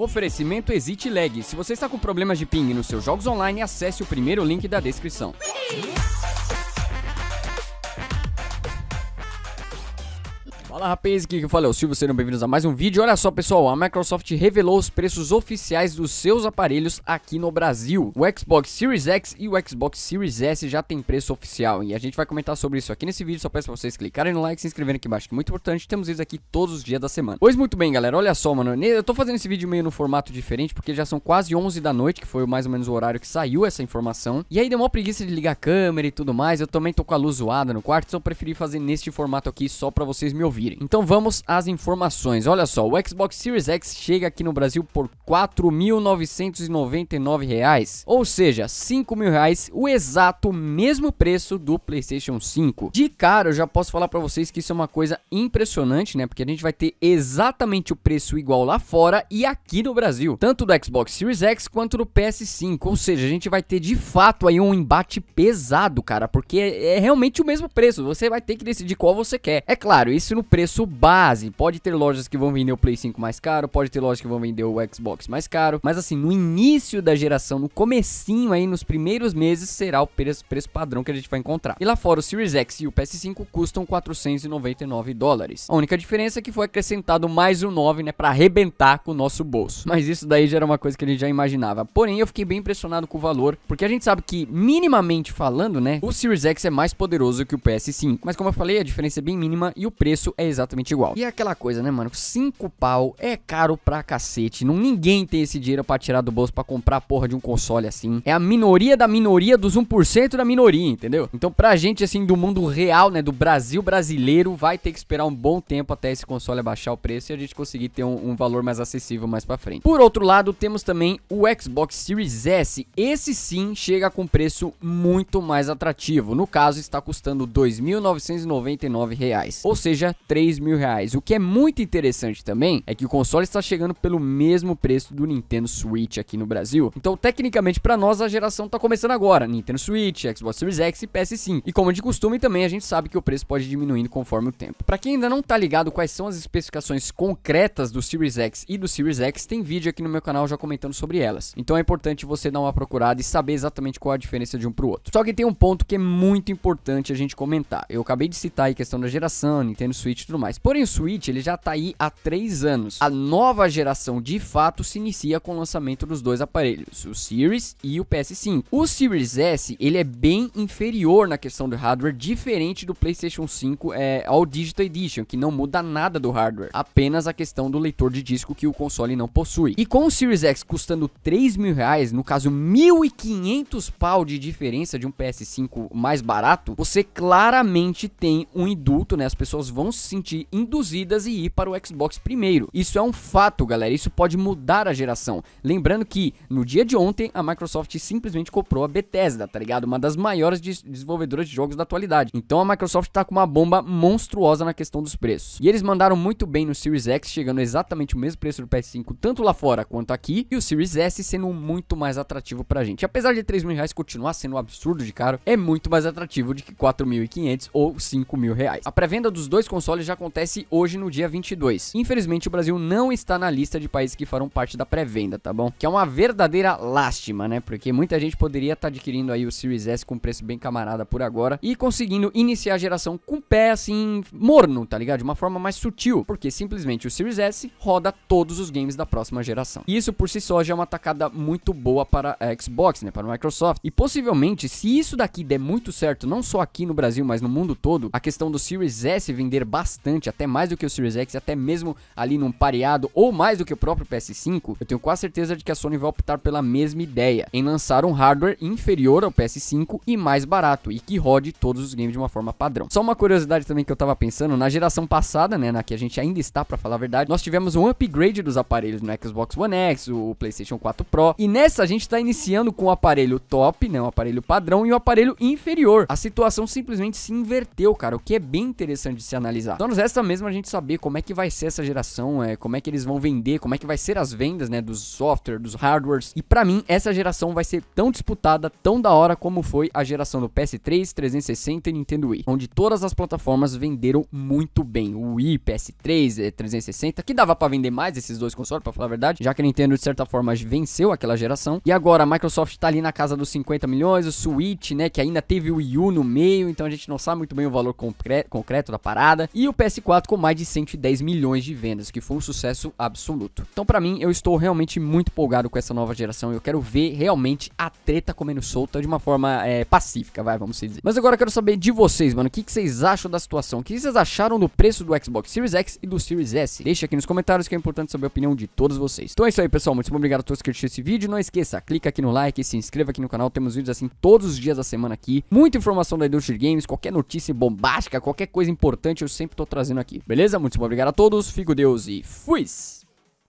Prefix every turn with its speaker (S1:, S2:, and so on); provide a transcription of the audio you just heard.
S1: Oferecimento Exit Lag. Se você está com problemas de ping nos seus jogos online, acesse o primeiro link da descrição. Fala rapaz, aqui que eu falei, é o Silvio, sejam bem-vindos a mais um vídeo. Olha só pessoal, a Microsoft revelou os preços oficiais dos seus aparelhos aqui no Brasil. O Xbox Series X e o Xbox Series S já tem preço oficial e a gente vai comentar sobre isso aqui nesse vídeo. Só peço pra vocês clicarem no like, se inscreverem aqui embaixo que é muito importante. Temos isso aqui todos os dias da semana. Pois muito bem galera, olha só mano, eu tô fazendo esse vídeo meio no formato diferente porque já são quase 11 da noite, que foi mais ou menos o horário que saiu essa informação. E aí deu uma preguiça de ligar a câmera e tudo mais, eu também tô com a luz zoada no quarto, então eu preferi fazer neste formato aqui só pra vocês me ouvirem. Então vamos às informações. Olha só, o Xbox Series X chega aqui no Brasil por R$ reais, ou seja, R$ reais, o exato mesmo preço do PlayStation 5. De cara, eu já posso falar para vocês que isso é uma coisa impressionante, né? Porque a gente vai ter exatamente o preço igual lá fora e aqui no Brasil, tanto do Xbox Series X quanto do PS5, ou seja, a gente vai ter de fato aí um embate pesado, cara, porque é, é realmente o mesmo preço. Você vai ter que decidir qual você quer. É claro, isso no preço base. Pode ter lojas que vão vender o Play 5 mais caro, pode ter lojas que vão vender o Xbox mais caro, mas assim, no início da geração, no comecinho aí, nos primeiros meses, será o preço, preço padrão que a gente vai encontrar. E lá fora, o Series X e o PS5 custam 499 dólares. A única diferença é que foi acrescentado mais um 9, né, pra arrebentar com o nosso bolso. Mas isso daí já era uma coisa que a gente já imaginava. Porém, eu fiquei bem impressionado com o valor, porque a gente sabe que, minimamente falando, né, o Series X é mais poderoso que o PS5. Mas como eu falei, a diferença é bem mínima e o preço é exatamente igual. E é aquela coisa, né, mano? Cinco pau é caro pra cacete. Não, ninguém tem esse dinheiro pra tirar do bolso pra comprar a porra de um console assim. É a minoria da minoria dos 1% da minoria, entendeu? Então, pra gente, assim, do mundo real, né? Do Brasil brasileiro, vai ter que esperar um bom tempo até esse console abaixar o preço e a gente conseguir ter um, um valor mais acessível mais pra frente. Por outro lado, temos também o Xbox Series S. Esse sim chega com preço muito mais atrativo. No caso, está custando R$ 2.999, ou seja, 3 mil reais. O que é muito interessante também é que o console está chegando pelo mesmo preço do Nintendo Switch aqui no Brasil. Então, tecnicamente, para nós, a geração está começando agora. Nintendo Switch, Xbox Series X e PS5. E como de costume também, a gente sabe que o preço pode ir diminuindo conforme o tempo. Para quem ainda não tá ligado quais são as especificações concretas do Series X e do Series X, tem vídeo aqui no meu canal já comentando sobre elas. Então é importante você dar uma procurada e saber exatamente qual a diferença de um pro outro. Só que tem um ponto que é muito importante a gente comentar. Eu acabei de citar a questão da geração, Nintendo Switch Switch e tudo mais. Porém, o Switch ele já tá aí há três anos. A nova geração de fato se inicia com o lançamento dos dois aparelhos, o Series e o PS5. O Series S ele é bem inferior na questão do hardware, diferente do PlayStation 5 é, ao Digital Edition, que não muda nada do hardware, apenas a questão do leitor de disco que o console não possui. E com o Series X custando 3 mil reais, no caso 1.500 pau de diferença de um PS5 mais barato, você claramente tem um indulto, né? As pessoas vão sentir induzidas e ir para o Xbox primeiro. Isso é um fato, galera. Isso pode mudar a geração. Lembrando que no dia de ontem a Microsoft simplesmente comprou a Bethesda, tá ligado? Uma das maiores des desenvolvedoras de jogos da atualidade. Então a Microsoft tá com uma bomba monstruosa na questão dos preços. E eles mandaram muito bem no Series X, chegando exatamente o mesmo preço do PS5 tanto lá fora quanto aqui, e o Series S sendo muito mais atrativo pra gente. Apesar de 3 mil reais continuar sendo um absurdo de caro, é muito mais atrativo do que 4.500 ou 5 mil reais. A pré-venda dos dois consoles já acontece hoje no dia 22. Infelizmente o Brasil não está na lista de países que farão parte da pré-venda, tá bom? Que é uma verdadeira lástima, né? Porque muita gente poderia estar tá adquirindo aí o Series S com preço bem camarada por agora e conseguindo iniciar a geração com o pé assim morno, tá ligado? De uma forma mais sutil, porque simplesmente o Series S roda todos os games da próxima geração. E isso por si só já é uma tacada muito boa para a Xbox, né? Para a Microsoft. E possivelmente, se isso daqui der muito certo, não só aqui no Brasil, mas no mundo todo, a questão do Series S vender bastante bastante, até mais do que o Series X, até mesmo ali num pareado ou mais do que o próprio PS5, eu tenho quase certeza de que a Sony vai optar pela mesma ideia, em lançar um hardware inferior ao PS5 e mais barato e que rode todos os games de uma forma padrão. Só uma curiosidade também que eu tava pensando, na geração passada, né, na que a gente ainda está para falar a verdade, nós tivemos um upgrade dos aparelhos no Xbox One X, o PlayStation 4 Pro, e nessa a gente tá iniciando com o um aparelho top, né, um aparelho padrão e um aparelho inferior. A situação simplesmente se inverteu, cara, o que é bem interessante de se analisar. Então nos resta mesmo a gente saber como é que vai ser essa geração, é, como é que eles vão vender, como é que vai ser as vendas, né, dos software, dos hardwares. E para mim, essa geração vai ser tão disputada, tão da hora como foi a geração do PS3, 360 e Nintendo Wii, onde todas as plataformas venderam muito bem. O Wii, PS3, 360, eh, que dava para vender mais esses dois consoles, para falar a verdade, já que a Nintendo de certa forma venceu aquela geração. E agora a Microsoft tá ali na casa dos 50 milhões, o Switch, né, que ainda teve o Wii U no meio, então a gente não sabe muito bem o valor concreto da parada e o PS4 com mais de 110 milhões de vendas, que foi um sucesso absoluto. Então, para mim, eu estou realmente muito empolgado com essa nova geração e eu quero ver realmente a treta comendo solta de uma forma é, pacífica, vai, vamos dizer. Mas agora eu quero saber de vocês, mano, o que, que vocês acham da situação? O que vocês acharam do preço do Xbox Series X e do Series S? Deixa aqui nos comentários que é importante saber a opinião de todos vocês. Então é isso aí, pessoal. Muito obrigado a todos que assistiram esse vídeo. Não esqueça, clica aqui no like, se inscreva aqui no canal. Temos vídeos assim todos os dias da semana aqui. Muita informação da Industry Games, qualquer notícia bombástica, qualquer coisa importante, eu sempre sempre tô trazendo aqui. Beleza? Muito obrigado a todos, fico Deus e fui!